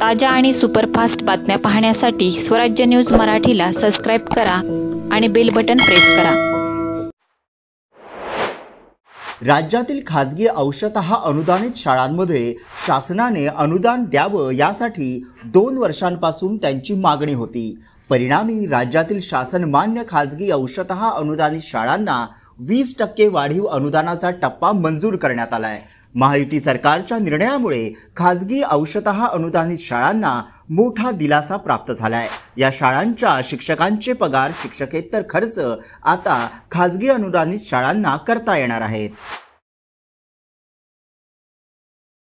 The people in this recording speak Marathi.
ताज्या आणि सुपरफास्ट बातम्या पाहण्यासाठी स्वराज्य न्यूज मराठीला सबस्क्राईब करा आणि बेल बटन प्रेस करा राज्यातील खाजगी अंशत अनुदानित शाळांमध्ये शासनाने अनुदान द्यावं यासाठी दोन वर्षांपासून त्यांची मागणी होती परिणामी राज्यातील शासन मान्य खाजगी अंशत अनुदानित शाळांना वीस टक्के वाढीव अनुदानाचा टप्पा मंजूर करण्यात आला आहे महायुती सरकारच्या निर्णयामुळे खाजगी अंशत अनुदानित शाळांना मोठा दिलासा प्राप्त झालाय या शाळांच्या शिक्षकांचे पगार शिक्षकेतर खर्च आता खाजगी अनुदानित शाळांना करता येणार आहेत